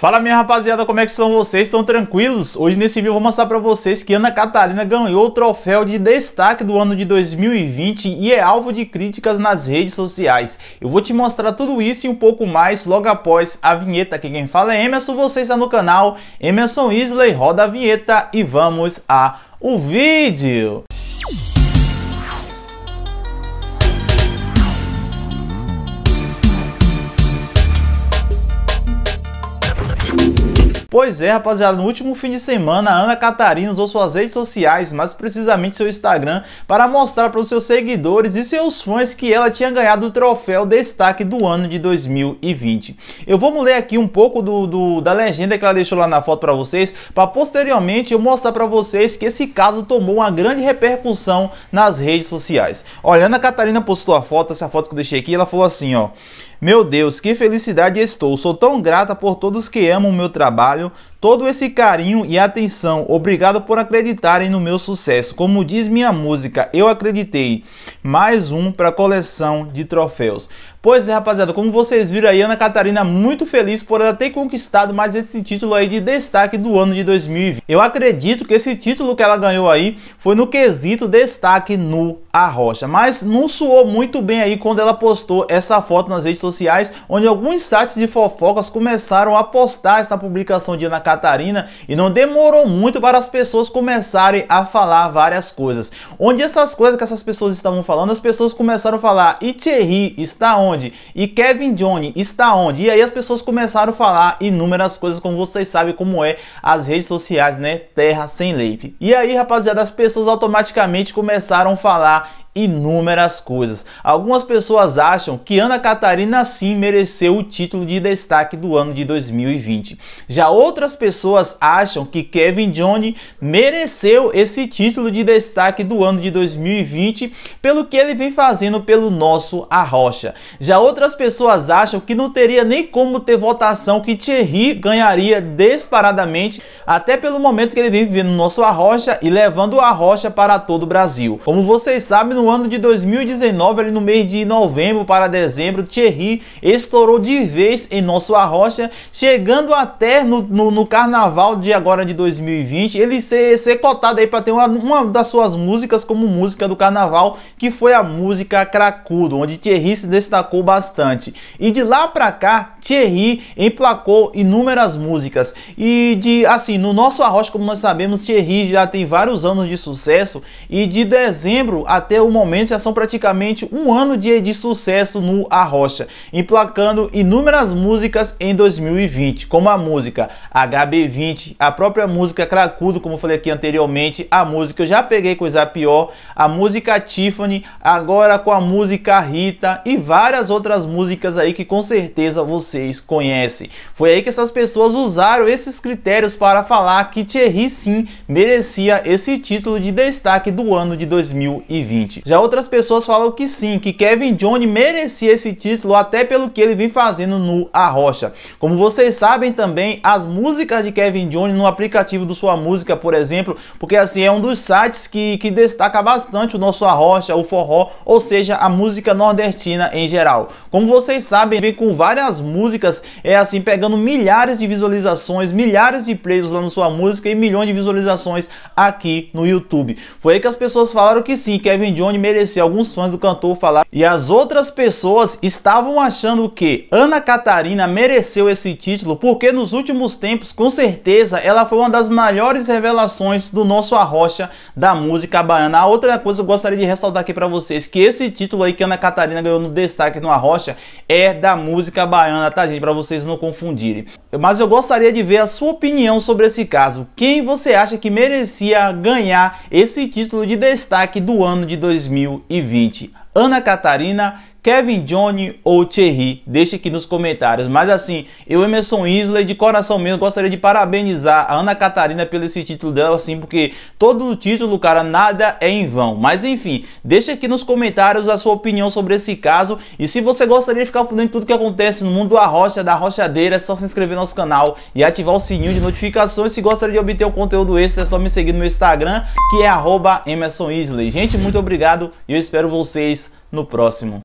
Fala minha rapaziada, como é que são vocês? Estão tranquilos? Hoje nesse vídeo eu vou mostrar para vocês que Ana Catarina ganhou o troféu de destaque do ano de 2020 e é alvo de críticas nas redes sociais. Eu vou te mostrar tudo isso e um pouco mais logo após a vinheta. Aqui quem fala é Emerson, você está no canal Emerson Isley, roda a vinheta e vamos a o vídeo. Pois é, rapaziada, no último fim de semana, a Ana Catarina usou suas redes sociais, mais precisamente seu Instagram, para mostrar para os seus seguidores e seus fãs que ela tinha ganhado o troféu destaque do ano de 2020. Eu vou ler aqui um pouco do, do da legenda que ela deixou lá na foto para vocês, para posteriormente eu mostrar para vocês que esse caso tomou uma grande repercussão nas redes sociais. Olha, Ana Catarina postou a foto, essa foto que eu deixei aqui, ela falou assim, ó... Meu Deus, que felicidade estou. Sou tão grata por todos que amam o meu trabalho trabalham Todo esse carinho e atenção, obrigado por acreditarem no meu sucesso. Como diz minha música, eu acreditei. Mais um para a coleção de troféus. Pois é, rapaziada, como vocês viram aí, Ana Catarina muito feliz por ela ter conquistado mais esse título aí de destaque do ano de 2020. Eu acredito que esse título que ela ganhou aí foi no quesito destaque no Arrocha, mas não suou muito bem aí quando ela postou essa foto nas redes sociais, onde alguns sites de fofocas começaram a postar essa publicação de Ana Catarina Catarina e não demorou muito para as pessoas começarem a falar várias coisas. Onde essas coisas que essas pessoas estavam falando, as pessoas começaram a falar e Thierry está onde? E Kevin Johnny está onde? E aí as pessoas começaram a falar inúmeras coisas, como vocês sabem como é as redes sociais, né? Terra sem lei. E aí, rapaziada, as pessoas automaticamente começaram a falar inúmeras coisas. Algumas pessoas acham que Ana Catarina sim mereceu o título de destaque do ano de 2020. Já outras pessoas acham que Kevin Johnny mereceu esse título de destaque do ano de 2020 pelo que ele vem fazendo pelo nosso Arrocha. Já outras pessoas acham que não teria nem como ter votação que Thierry ganharia disparadamente, até pelo momento que ele vem vivendo no nosso Arrocha e levando o Arrocha para todo o Brasil. Como vocês sabem, no ano de 2019, ali no mês de novembro para dezembro, Thierry estourou de vez em nosso Arrocha, chegando até no, no, no carnaval de agora de 2020, ele ser, ser cotado aí para ter uma, uma das suas músicas como música do carnaval, que foi a música Cracudo, onde Thierry se destacou bastante. E de lá para cá, Thierry emplacou inúmeras músicas. E de assim, no nosso Arrocha, como nós sabemos, Thierry já tem vários anos de sucesso e de dezembro até o quatro momentos já são praticamente um ano de, de sucesso no Arrocha, emplacando inúmeras músicas em 2020, como a música HB20, a própria música Cracudo, como eu falei aqui anteriormente, a música Eu Já Peguei Coisa Pior, a música Tiffany, agora com a música Rita e várias outras músicas aí que com certeza vocês conhecem. Foi aí que essas pessoas usaram esses critérios para falar que Thierry sim merecia esse título de destaque do ano de 2020 existe. Já outras pessoas falam que sim, que Kevin Johnny merecia esse título até pelo que ele vem fazendo no Arrocha. Como vocês sabem também, as músicas de Kevin Johnny no aplicativo do Sua Música, por exemplo, porque assim é um dos sites que, que destaca bastante o nosso Arrocha, o forró, ou seja, a música nordestina em geral. Como vocês sabem, vem com várias músicas, é assim, pegando milhares de visualizações, milhares de plays lá no Sua Música e milhões de visualizações aqui no YouTube. Foi aí que as pessoas falaram que sim, Kevin Johnny onde merecia alguns fãs do cantor falar. E as outras pessoas estavam achando que Ana Catarina mereceu esse título porque nos últimos tempos, com certeza, ela foi uma das maiores revelações do nosso arrocha da música baiana. A outra coisa que eu gostaria de ressaltar aqui para vocês, que esse título aí que Ana Catarina ganhou no destaque no arrocha é da música baiana, tá gente? Para vocês não confundirem mas eu gostaria de ver a sua opinião sobre esse caso. Quem você acha que merecia ganhar esse título de destaque do ano de 2020? Ana Catarina Kevin Johnny ou Thierry, deixe aqui nos comentários. Mas assim, eu, Emerson Isley, de coração mesmo, gostaria de parabenizar a Ana Catarina pelo esse título dela, assim, porque todo o título, cara, nada é em vão. Mas enfim, deixe aqui nos comentários a sua opinião sobre esse caso. E se você gostaria de ficar por dentro de tudo que acontece no mundo da rocha, da rochadeira, é só se inscrever no nosso canal e ativar o sininho de notificações. Se gostaria de obter um conteúdo extra, é só me seguir no meu Instagram, que é Emerson Isley. Gente, muito obrigado e eu espero vocês no próximo.